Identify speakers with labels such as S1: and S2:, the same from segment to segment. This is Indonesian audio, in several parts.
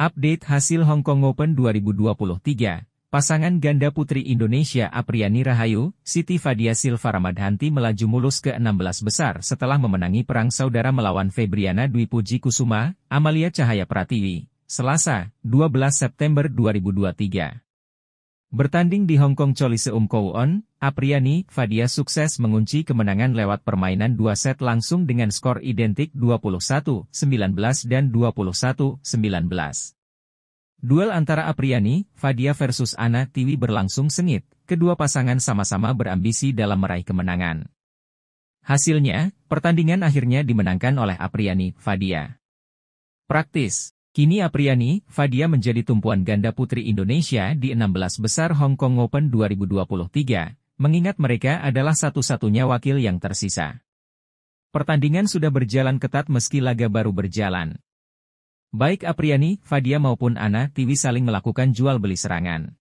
S1: Update hasil Hong Kong Open 2023, pasangan ganda putri Indonesia Apriani Rahayu, Siti Fadia Silva Ramadhanti melaju mulus ke 16 besar setelah memenangi perang saudara melawan Febriana Dwi Puji Kusuma, Amalia Cahaya Pratiwi, Selasa, 12 September 2023. Bertanding di Hong Kong Coliseum Kowon, Apriani Fadia sukses mengunci kemenangan lewat permainan dua set langsung dengan skor identik 21-19 dan 21-19. Duel antara Apriani, Fadia versus Ana Tiwi berlangsung sengit, kedua pasangan sama-sama berambisi dalam meraih kemenangan. Hasilnya, pertandingan akhirnya dimenangkan oleh Apriani Fadia. Praktis Kini Apriani, Fadia menjadi tumpuan ganda putri Indonesia di 16 besar Hong Kong Open 2023, mengingat mereka adalah satu-satunya wakil yang tersisa. Pertandingan sudah berjalan ketat meski laga baru berjalan. Baik Apriani, Fadia maupun Ana Tiwi saling melakukan jual-beli serangan.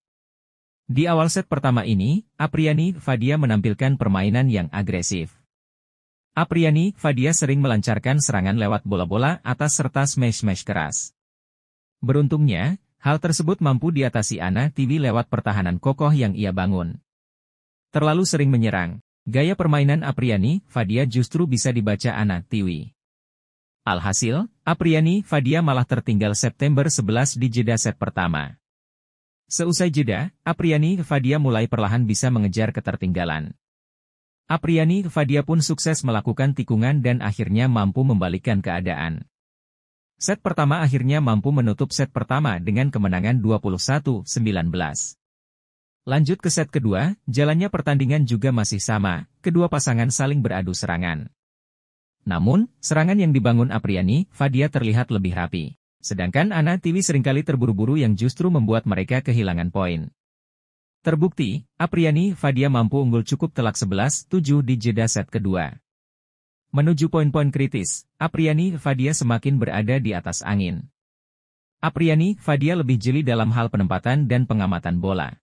S1: Di awal set pertama ini, Apriani, Fadia menampilkan permainan yang agresif. Apriani, Fadia sering melancarkan serangan lewat bola-bola atas serta smash-smash keras. Beruntungnya, hal tersebut mampu diatasi Ana Tiwi lewat pertahanan kokoh yang ia bangun. Terlalu sering menyerang, gaya permainan Apriani, Fadia justru bisa dibaca Ana Tiwi. Alhasil, Apriani, Fadia malah tertinggal September 11 di jeda set pertama. Seusai jeda, Apriani, Fadia mulai perlahan bisa mengejar ketertinggalan. Apriani, Fadia pun sukses melakukan tikungan dan akhirnya mampu membalikkan keadaan. Set pertama akhirnya mampu menutup set pertama dengan kemenangan 21-19. Lanjut ke set kedua, jalannya pertandingan juga masih sama, kedua pasangan saling beradu serangan. Namun, serangan yang dibangun Apriani, Fadia terlihat lebih rapi. Sedangkan Ana Tiwi seringkali terburu-buru yang justru membuat mereka kehilangan poin. Terbukti, Apriani, Fadia mampu unggul cukup telak 11-7 di jeda set kedua. Menuju poin-poin kritis, Apriani Fadia semakin berada di atas angin. Apriani Fadia lebih jeli dalam hal penempatan dan pengamatan bola.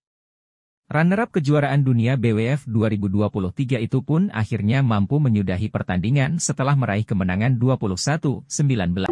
S1: Runner-up kejuaraan dunia BWF 2023 itu pun akhirnya mampu menyudahi pertandingan setelah meraih kemenangan 21-19.